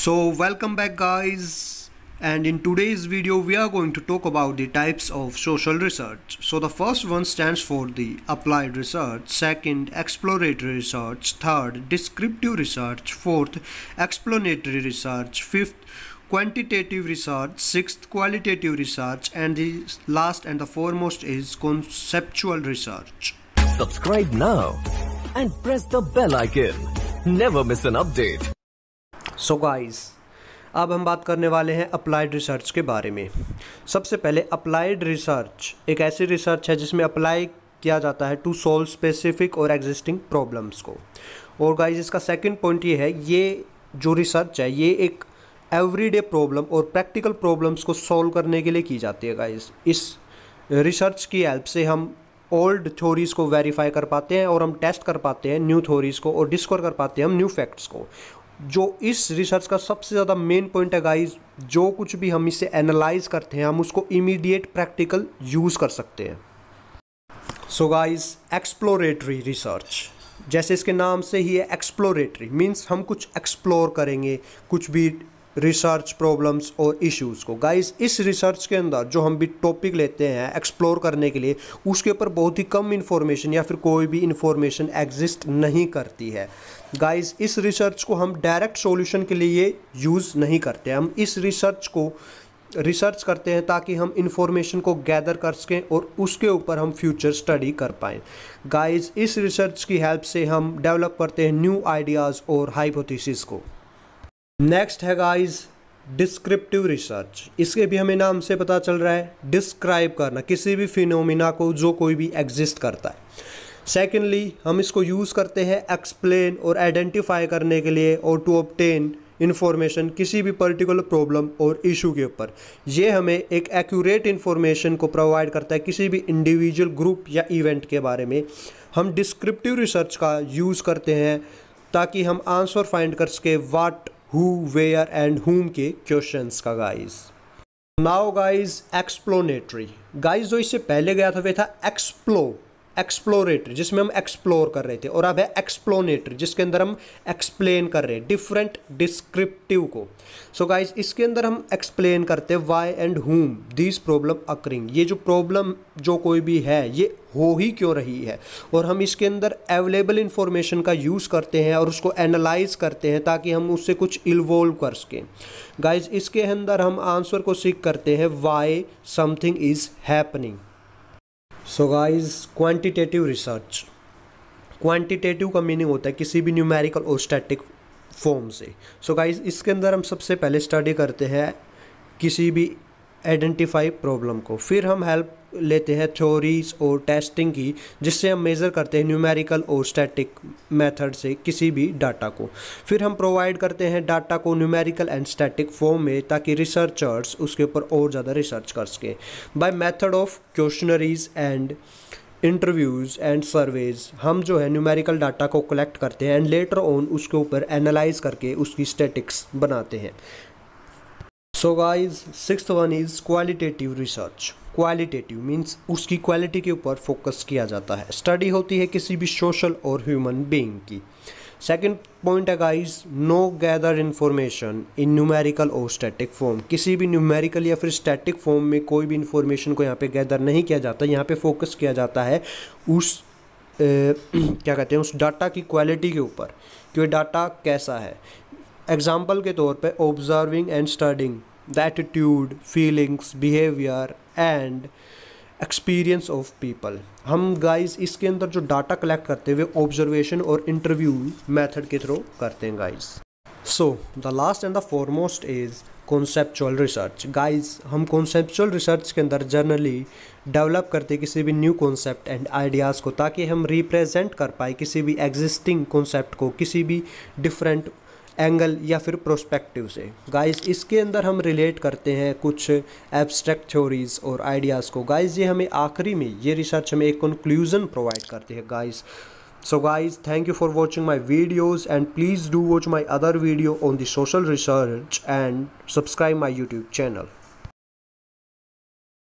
so welcome back guys and in today's video we are going to talk about the types of social research so the first one stands for the applied research second exploratory research third descriptive research fourth explanatory research fifth quantitative research, sixth qualitative research, and the last and the foremost is conceptual research. Subscribe now and press the bell icon. Never miss an update. So so guys अब हम बात करने वाले हैं applied research के बारे में सबसे पहले अप्लाइड रिसर्च एक ऐसी रिसर्च है जिसमें अप्लाई किया जाता है टू सॉल्व स्पेसिफिक और एग्जिस्टिंग प्रॉब्लम्स को और गाइज इसका सेकंड पॉइंट ये है ये जो रिसर्च है ये एक एवरीडे प्रॉब्लम और प्रैक्टिकल प्रॉब्लम्स को सॉल्व करने के लिए की जाती है गाइज इस रिसर्च की हेल्प से हम ओल्ड थ्योरीज़ को वेरीफाई कर पाते हैं और हम टेस्ट कर पाते हैं न्यू थ्योरीज़ को और डिस्कवर कर पाते हैं हम न्यू फैक्ट्स को जो इस रिसर्च का सबसे ज़्यादा मेन पॉइंट है गाइस जो कुछ भी हम इसे एनालाइज करते हैं हम उसको इमीडिएट प्रैक्टिकल यूज़ कर सकते हैं सो गाइस एक्सप्लोरेटरी रिसर्च जैसे इसके नाम से ही है एक्सप्लोरेटरी मीन्स हम कुछ एक्सप्लोर करेंगे कुछ भी रिसर्च प्रॉब्लम्स और इश्यूज़ को गाइस इस रिसर्च के अंदर जो हम भी टॉपिक लेते हैं एक्सप्लोर करने के लिए उसके ऊपर बहुत ही कम इन्फॉर्मेशन या फिर कोई भी इन्फॉर्मेशन एग्जिस्ट नहीं करती है गाइस इस रिसर्च को हम डायरेक्ट सॉल्यूशन के लिए यूज़ नहीं करते हम इस रिसर्च को रिसर्च करते हैं ताकि हम इंफॉर्मेशन को गैदर कर सकें और उसके ऊपर हम फ्यूचर स्टडी कर पाएँ गाइज़ इस रिसर्च की हेल्प से हम डेवलप करते हैं न्यू आइडियाज़ और हाइपोथीसिस को नेक्स्ट है गाइस डिस्क्रिप्टिव रिसर्च इसके भी हमें नाम से पता चल रहा है डिस्क्राइब करना किसी भी फिनोमिना को जो कोई भी एग्जिस्ट करता है सेकेंडली हम इसको यूज़ करते हैं एक्सप्लेन और आइडेंटिफाई करने के लिए और टू ऑप्टेन इन्फॉर्मेशन किसी भी पर्टिकुलर प्रॉब्लम और इशू के ऊपर ये हमें एक एक्यूरेट इन्फॉर्मेशन को प्रोवाइड करता है किसी भी इंडिविजुअल ग्रुप या इवेंट के बारे में हम डिस्क्रिप्टिव रिसर्च का यूज़ करते हैं ताकि हम आंसर फाइंड कर सके वाट who where and whom के questions का guys now guys explanatory guys जो इससे पहले गया था वे था explore एक्सप्लोरेटरी जिसमें हम एक्सप्लोर कर रहे थे और अब है एक्सप्लोनेटरी जिसके अंदर हम एक्सप्लेन कर रहे हैं डिफरेंट डिस्क्रिप्टिव को सो so गाइज इसके अंदर हम एक्सप्लेन करते हैं why and whom this problem occurring ये जो प्रॉब्लम जो कोई भी है ये हो ही क्यों रही है और हम इसके अंदर अवेलेबल इन्फॉर्मेशन का यूज़ करते हैं और उसको एनालाइज करते हैं ताकि हम उससे कुछ इल्वॉल्व कर सकें गाइज इसके अंदर हम आंसर को सीख करते हैं why something is happening so guys quantitative research quantitative का मीनिंग होता है किसी भी न्यूमेरिकल और स्टैटिक फॉर्म से सो so गाइस इसके अंदर हम सबसे पहले स्टडी करते हैं किसी भी आइडेंटिफाई प्रॉब्लम को फिर हम हेल्प लेते हैं थ्योरीज और टेस्टिंग की जिससे हम मेज़र करते हैं न्यूमेरिकल और स्टैटिक मेथड से किसी भी डाटा को फिर हम प्रोवाइड करते हैं डाटा को न्यूमेरिकल एंड स्टैटिक फॉर्म में ताकि रिसर्चर्स उसके ऊपर और ज़्यादा रिसर्च कर सकें by method of questionnaires and interviews and surveys हम जो है न्यूमेरिकल डाटा को कलेक्ट करते हैं एंड लेटर ऑन उसके ऊपर एनालाइज करके उसकी स्टैटिक्स बनाते हैं so guys six one is qualitative research qualitative means उसकी क्वालिटी के ऊपर फोकस किया जाता है स्टडी होती है किसी भी सोशल और ह्यूमन बींग की सेकेंड पॉइंट है guys no gather information in numerical और स्टैटिक फॉर्म किसी भी न्यूमेरिकल या फिर स्टैटिक फॉर्म में कोई भी इन्फॉर्मेशन को यहाँ पे गैदर नहीं किया जाता यहाँ पे फोकस किया जाता है उस ए, क्या कहते हैं उस डाटा की क्वालिटी के ऊपर कि डाटा कैसा है एग्ज़ाम्पल के तौर पे observing and studying the attitude feelings behaviour and experience of people हम गाइज इसके अंदर जो डाटा कलेक्ट करते हुए ऑब्जर्वेशन और इंटरव्यू मैथड के थ्रू करते हैं guys so the last and the foremost is conceptual research guys हम कॉन्सेप्चुअल रिसर्च के अंदर जर्नली डेवलप करते किसी भी न्यू कॉन्सेप्ट एंड आइडियाज़ को ताकि हम रिप्रेजेंट कर पाए किसी भी एग्जिस्टिंग कॉन्सेप्ट को किसी भी डिफरेंट एंगल या फिर प्रोस्पेक्टिव से गाइस इसके अंदर हम रिलेट करते हैं कुछ एब्स्ट्रैक्ट थ्योरीज और आइडियाज़ को गाइस ये हमें आखिरी में ये रिसर्च हमें एक कंक्लूजन प्रोवाइड करती है guys so guys thank you for watching my videos and please do watch my other video on the social research and subscribe my YouTube channel